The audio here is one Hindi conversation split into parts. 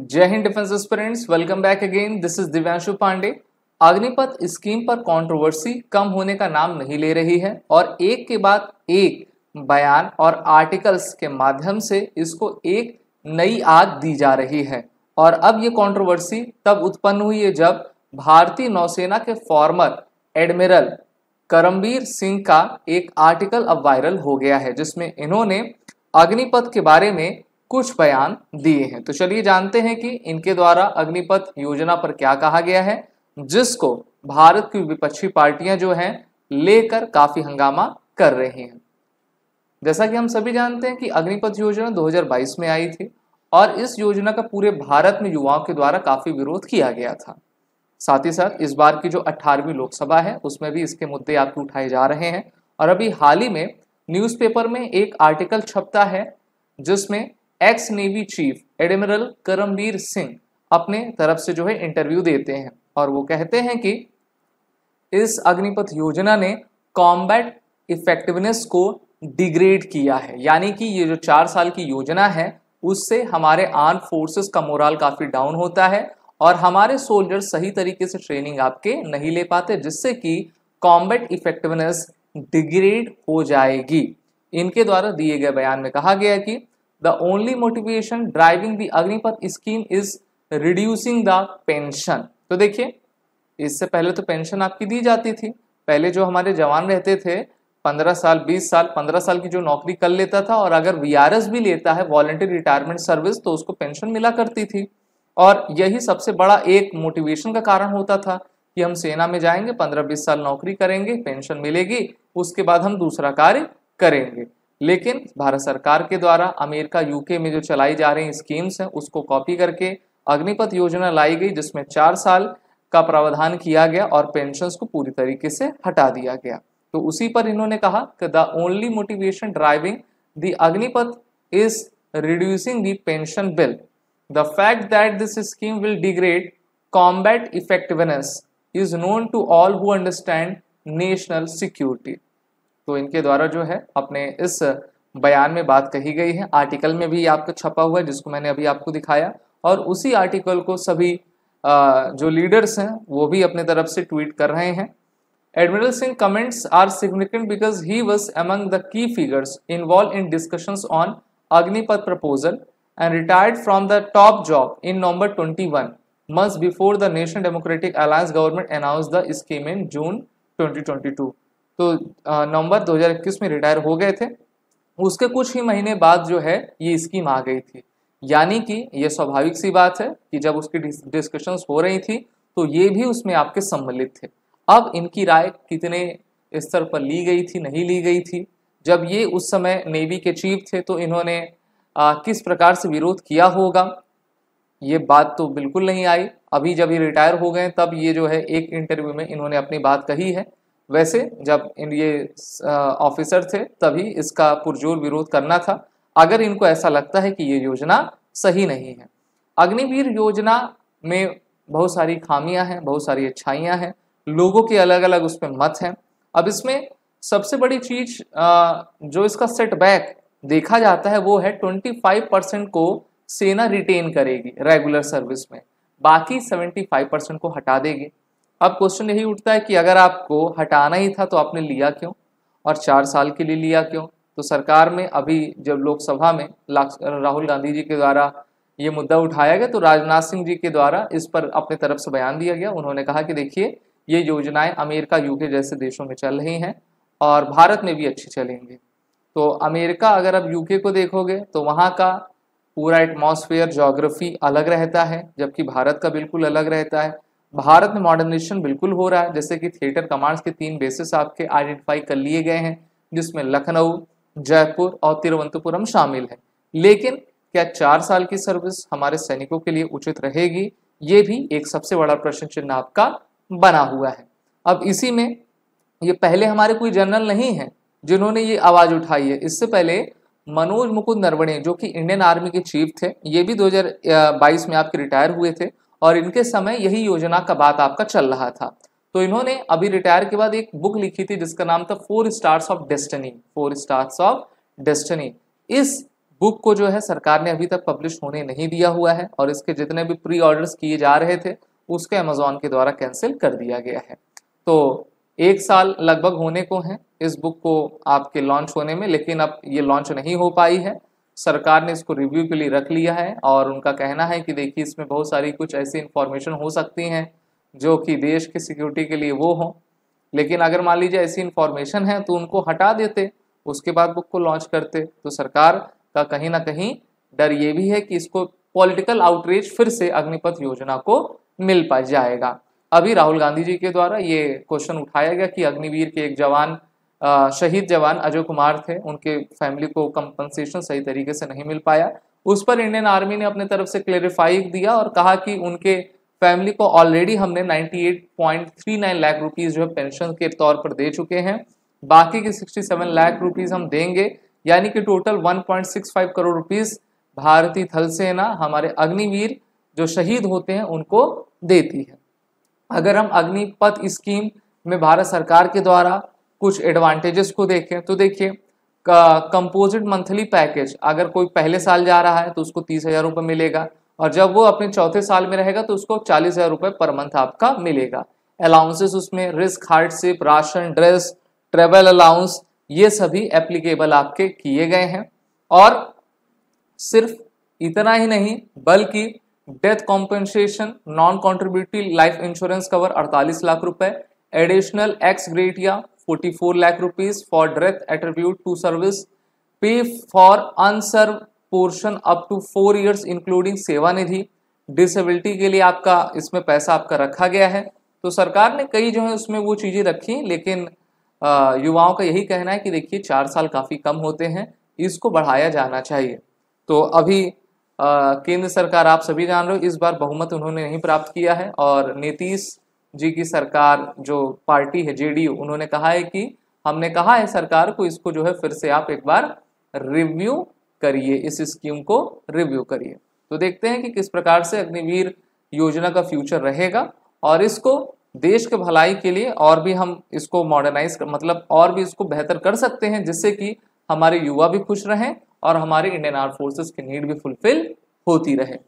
जय Hind defence experience welcome back again this is Divyanshu Pandey Agnipath scheme पर कंट्रोवर्सी कम होने का नाम नहीं ले रही है और एक के बाद एक बयान और आर्टिकल्स के माध्यम से इसको एक नई आग दी जा रही है और अब ये कंट्रोवर्सी तब उत्पन्न हुई है जब भारतीय नौसेना के फॉर्मर एडमिरल करमबीर सिंह का एक आर्टिकल अब वायरल हो गया है जिसमें इन्होंने अग्निपथ के बारे में कुछ बयान दिए हैं तो चलिए जानते हैं कि इनके द्वारा अग्निपथ योजना पर क्या कहा गया है जिसको भारत की विपक्षी पार्टियां जो हैं लेकर काफी हंगामा कर रही हैं जैसा कि हम सभी जानते हैं कि अग्निपथ योजना 2022 में आई थी और इस योजना का पूरे भारत में युवाओं के द्वारा काफी विरोध किया गया था साथ ही साथ इस बार की जो अठारहवीं लोकसभा है उसमें भी इसके मुद्दे आपके उठाए जा रहे हैं और अभी हाल ही में न्यूज़पेपर में एक आर्टिकल छपता है जिसमें ex navy chief admiral Karamveer Singh अपने तरफ से जो है इंटरव्यू देते हैं और वो कहते हैं कि इस अग्निपथ योजना ने कॉम्बैट इफेक्टिवनेस को डिग्रेड किया है यानी कि ये जो चार साल की योजना है उससे हमारे आर्म फोर्सेस का मोरल काफ़ी डाउन होता है और हमारे सोल्जर सही तरीके से ट्रेनिंग आपके नहीं ले पाते जिससे कि कॉम्बैट इफेक्टिवनेस डिग्रेड हो जाएगी इनके द्वारा दिए गए बयान में कहा गया कि the only motivation driving the Agnipath scheme is reducing the pension तो देखिए इससे पहले तो पेंशन आपकी दी जाती थी पहले जो हमारे जवान रहते थे 15 साल 20 साल 15 साल की जो नौकरी कर लेता था और अगर वी भी लेता है वॉलेंटियर रिटायरमेंट सर्विस तो उसको पेंशन मिला करती थी और यही सबसे बड़ा एक मोटिवेशन का कारण होता था कि हम सेना में जाएंगे 15-20 साल नौकरी करेंगे पेंशन मिलेगी उसके बाद हम दूसरा कार्य करेंगे लेकिन भारत सरकार के द्वारा अमेरिका यूके में जो चलाई जा रही स्कीम्स हैं उसको कॉपी करके अग्निपथ योजना लाई गई जिसमें चार साल का प्रावधान किया गया और पेंशन को पूरी तरीके से हटा दिया गया तो उसी पर इन्होंने कहा कि the only motivation driving the Agnipath is reducing the pension bill the fact that this scheme will degrade combat effectiveness is known to all who understand national security तो इनके द्वारा जो है अपने इस बयान में बात कही गई है आर्टिकल में भी आपको छपा हुआ है जिसको मैंने अभी आपको दिखाया और उसी आर्टिकल को सभी जो लीडर्स हैं वो भी अपने तरफ से ट्वीट कर रहे हैं admiral Singh comments are significant because he was among the key figures involve in discussion on Agnipath proposal and retired from the top job in November twenty one month before the National Democratic Alliance government announce the scheme in June twenty twenty two तो नवंबर 2021 में रिटायर हो गए थे उसके कुछ ही महीने बाद जो है ये स्कीम आ गई थी यानी कि ये स्वाभाविक सी बात है कि जब उसकी डिस्कशंस हो रही थी तो ये भी उसमें आपके सम्मिलित थे अब इनकी राय कितने स्तर पर ली गई थी नहीं ली गई थी जब ये उस समय नेवी के चीफ थे तो इन्होंने आ, किस प्रकार से विरोध किया होगा ये बात तो बिल्कुल नहीं आई अभी जब ये रिटायर हो गए तब ये जो है एक इंटरव्यू में इन्होंने अपनी बात कही है वैसे जब ये ऑफिसर थे तभी इसका पुरजोर विरोध करना था अगर इनको ऐसा लगता है कि ये योजना सही नहीं है अग्निवीर योजना में बहुत सारी खामियां हैं बहुत सारी अच्छाइयां हैं लोगों के अलग अलग उस पर मत हैं अब इसमें सबसे बड़ी चीज जो इसका सेटबैक देखा जाता है वो है 25 परसेंट को सेना रिटेन करेगी रेगुलर सर्विस में बाकी 75 परसेंट को हटा देगी अब क्वेश्चन यही उठता है कि अगर आपको हटाना ही था तो आपने लिया क्यों और चार साल के लिए लिया क्यों तो सरकार में अभी जब लोकसभा में राहुल गांधी जी के द्वारा ये मुद्दा उठाया गया तो राजनाथ सिंह जी के द्वारा इस पर अपने तरफ से बयान दिया गया उन्होंने कहा कि देखिए ये योजनाएं अमेरिका यूके जैसे देशों में चल रही हैं और भारत में भी अच्छी चलेंगे तो अमेरिका अगर आप यूके को देखोगे तो वहाँ का पूरा एटमॉस्फेयर जोग्राफी अलग रहता है जबकि भारत का बिल्कुल अलग रहता है भारत में मॉडर्नाइजेशन बिल्कुल हो रहा है जैसे कि थिएटर कमांड्स के तीन बेसिस आपके आइडेंटिफाई कर लिए गए हैं जिसमें लखनऊ जयपुर और तिरुवनंतपुरम शामिल है लेकिन क्या चार साल की सर्विस हमारे सैनिकों के लिए उचित रहेगी ये भी एक सबसे बड़ा प्रश्न चिन्ह आपका बना हुआ है अब इसी में ये पहले हमारे कोई जनरल नहीं है जिन्होंने ये आवाज़ उठाई है इससे पहले मनोज मुकुंद नरवणे जो कि इंडियन आर्मी के चीफ थे ये भी 2022 में आपके रिटायर हुए थे और इनके समय यही योजना का बात आपका चल रहा था तो इन्होंने अभी रिटायर के बाद एक बुक लिखी थी जिसका नाम था four stars of destiny four stars of destiny इस बुक को जो है सरकार ने अभी तक पब्लिश होने नहीं दिया हुआ है और इसके जितने भी प्री ऑर्डर्स किए जा रहे थे उसको अमेजोन के द्वारा कैंसिल कर दिया गया है तो एक साल लगभग होने को है इस बुक को आपके लॉन्च होने में लेकिन अब ये लॉन्च नहीं हो पाई है सरकार ने इसको रिव्यू के लिए रख लिया है और उनका कहना है कि देखिए इसमें बहुत सारी कुछ ऐसी इन्फॉर्मेशन हो सकती हैं जो कि देश की सिक्योरिटी के लिए वो हों लेकिन अगर मान लीजिए ऐसी इन्फॉर्मेशन है तो उनको हटा देते उसके बाद बुक को लॉन्च करते तो सरकार का कहीं ना कहीं डर ये भी है कि इसको पॉलिटिकल आउटरीच फिर से अग्निपथ योजना को मिल पा जाएगा अभी राहुल गांधी जी के द्वारा ये क्वेश्चन उठाया गया कि अग्निवीर के एक जवान शहीद जवान अजय कुमार थे उनके फैमिली को कंपनसेशन सही तरीके से नहीं मिल पाया उस पर इंडियन आर्मी ने अपने तरफ से क्लेरिफाई दिया और कहा कि उनके फैमिली को ऑलरेडी हमने 98.39 लाख रुपीस जो है पेंशन के तौर पर दे चुके हैं बाकी के 67 लाख रुपीस हम देंगे यानी कि टोटल 1.65 करोड़ रुपीस भारतीय थल सेना हमारे अग्निवीर जो शहीद होते हैं उनको देती है अगर हम अग्निपथ स्कीम में भारत सरकार के द्वारा कुछ एडवांटेजेस को देखें तो देखिए कंपोजिट मंथली पैकेज अगर कोई पहले साल जा रहा है तो उसको तीस हज़ार रुपये मिलेगा और जब वो अपने चौथे साल में रहेगा तो उसको चालीस हज़ार रुपये पर मंथ आपका मिलेगा अलाउंसेस उसमें risk hardship ration dress travel allowance ये सभी एप्लीकेबल आपके किए गए हैं और सिर्फ इतना ही नहीं बल्कि death compensation non contributory life insurance cover 48 lakh रुपए एडिशनल एक्स ग्रेटिया या 44 lakh rupees for death attribute to service pay for unserved portion up to four years including Seva Nidhi disability के लिए आपका इसमें पैसा आपका रखा गया है तो सरकार ने कई जो है उसमें वो चीज़ें रखी लेकिन युवाओं का यही कहना है कि देखिए चार साल काफ़ी कम होते हैं इसको बढ़ाया जाना चाहिए तो अभी केंद्र सरकार आप सभी जान रहे हो इस बार बहुमत उन्होंने नहीं प्राप्त किया है और नीतीश जी की सरकार जो पार्टी है जेडीयू उन्होंने कहा है कि हमने कहा है सरकार को इसको जो है फिर से आप एक बार रिव्यू करिए इस स्कीम को रिव्यू करिए तो देखते हैं कि किस प्रकार से अग्निवीर योजना का फ्यूचर रहेगा और इसको देश के भलाई के लिए और भी हम इसको मॉडर्नाइज मतलब और भी इसको बेहतर कर सकते हैं जिससे कि हमारे युवा भी खुश रहें और हमारे इंडियन आर्म फोर्सेस की नीड भी फुलफिल होती रहे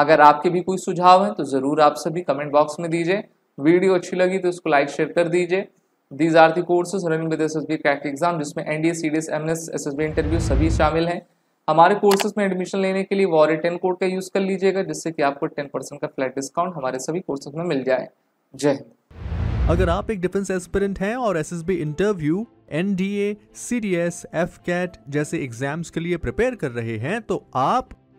अगर आपके भी कोई सुझाव हैं तो ज़रूर आप सभी कमेंट बॉक्स में दीजिए वीडियो अच्छी लगी तो इसको लाइक शेयर कर दीजिए these are the courses running with S S B crack exam जिसमें N D S C D S M S S S B interview सभी शामिल हैं हमारे कोर्सेज में एडमिशन लेने के लिए वॉरे टेन कोड का यूज़ कर लीजिएगा जिससे कि आपको टेन परसेंट का फ्लैट डिस्काउंट हमारे सभी कोर्सेज में मिल जाए जय हिंद अगर आप एक डिफेंस एस्पिरेंट हैं और S S B interview N D A C D S F CAT जैसे एग्जाम्स के लिए प्रिपेयर कर रहे हैं तो आप